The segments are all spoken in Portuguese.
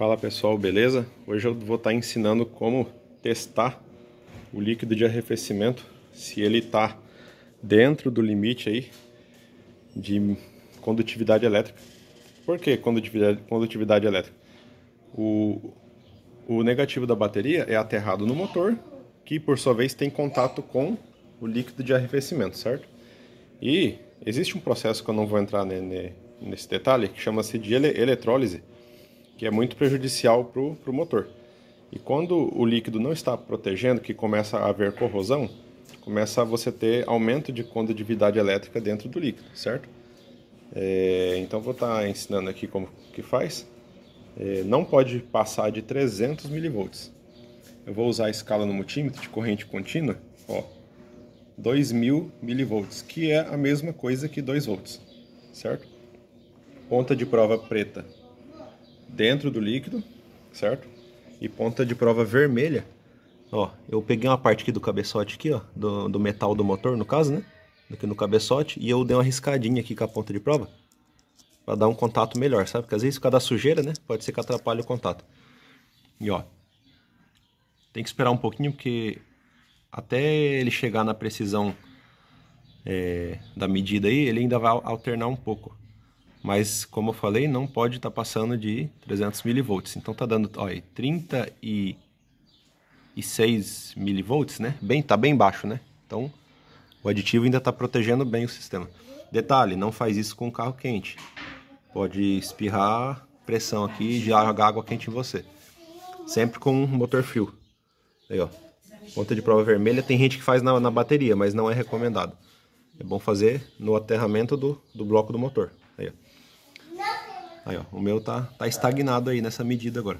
Fala pessoal, beleza? Hoje eu vou estar tá ensinando como testar o líquido de arrefecimento, se ele está dentro do limite aí de condutividade elétrica. Por que condutividade, condutividade elétrica? O, o negativo da bateria é aterrado no motor, que por sua vez tem contato com o líquido de arrefecimento, certo? E existe um processo que eu não vou entrar nesse detalhe, que chama-se de eletrólise que é muito prejudicial para o motor. E quando o líquido não está protegendo, que começa a haver corrosão, começa a você ter aumento de condutividade elétrica dentro do líquido, certo? É, então vou estar tá ensinando aqui como que faz. É, não pode passar de 300 milivolts. Eu vou usar a escala no multímetro de corrente contínua, ó, 2000 milivolts, que é a mesma coisa que 2 volts, certo? Ponta de prova preta dentro do líquido, certo? E ponta de prova vermelha. Ó, eu peguei uma parte aqui do cabeçote aqui, ó, do, do metal do motor, no caso, né? Aqui no cabeçote, e eu dei uma riscadinha aqui com a ponta de prova para dar um contato melhor, sabe? Porque às vezes por causa da sujeira, né? Pode ser que atrapalhe o contato. E ó, tem que esperar um pouquinho porque até ele chegar na precisão é, da medida aí, ele ainda vai alternar um pouco mas como eu falei, não pode estar tá passando de 300 milivolts. Então está dando, olha, 36 milivolts, né? Bem, tá bem baixo, né? Então o aditivo ainda está protegendo bem o sistema. Detalhe, não faz isso com carro quente. Pode espirrar pressão aqui jogar água quente em você. Sempre com motor frio. Aí, ó. Ponta de prova vermelha tem gente que faz na, na bateria, mas não é recomendado. É bom fazer no aterramento do, do bloco do motor. Aí, ó. Aí, ó, o meu tá, tá estagnado aí nessa medida agora.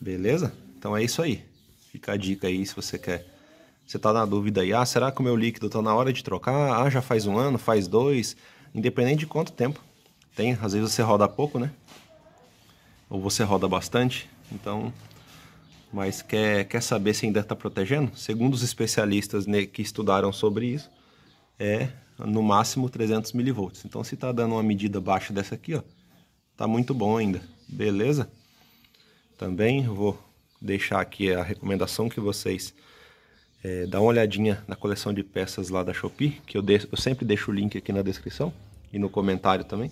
Beleza? Então é isso aí. Fica a dica aí se você quer. Você tá na dúvida aí, ah, será que o meu líquido tá na hora de trocar? Ah, já faz um ano, faz dois, independente de quanto tempo. Tem, às vezes você roda pouco, né? Ou você roda bastante, então... Mas quer, quer saber se ainda está protegendo? Segundo os especialistas né, que estudaram sobre isso, é no máximo 300 mV. Então se está dando uma medida baixa dessa aqui, ó, tá muito bom ainda, beleza? Também vou deixar aqui a recomendação que vocês é, dá uma olhadinha na coleção de peças lá da Shopee, que eu, de, eu sempre deixo o link aqui na descrição e no comentário também.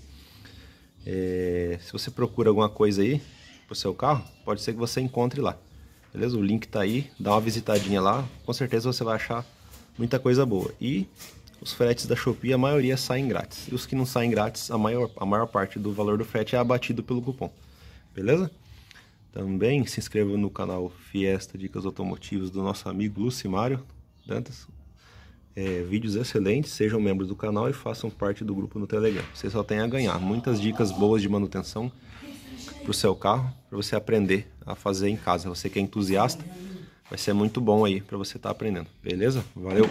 É, se você procura alguma coisa aí pro seu carro, pode ser que você encontre lá. Beleza? O link tá aí, dá uma visitadinha lá, com certeza você vai achar muita coisa boa. E os fretes da Shopee, a maioria saem grátis. E os que não saem grátis, a maior, a maior parte do valor do frete é abatido pelo cupom. Beleza? Também se inscreva no canal Fiesta Dicas Automotivas do nosso amigo Lucimário Dantas. É, vídeos excelentes, sejam membros do canal e façam parte do grupo no Telegram. Você só tem a ganhar. Muitas dicas boas de manutenção para o seu carro, para você aprender a fazer em casa. Você que é entusiasta, vai ser muito bom aí para você estar tá aprendendo. Beleza? Valeu!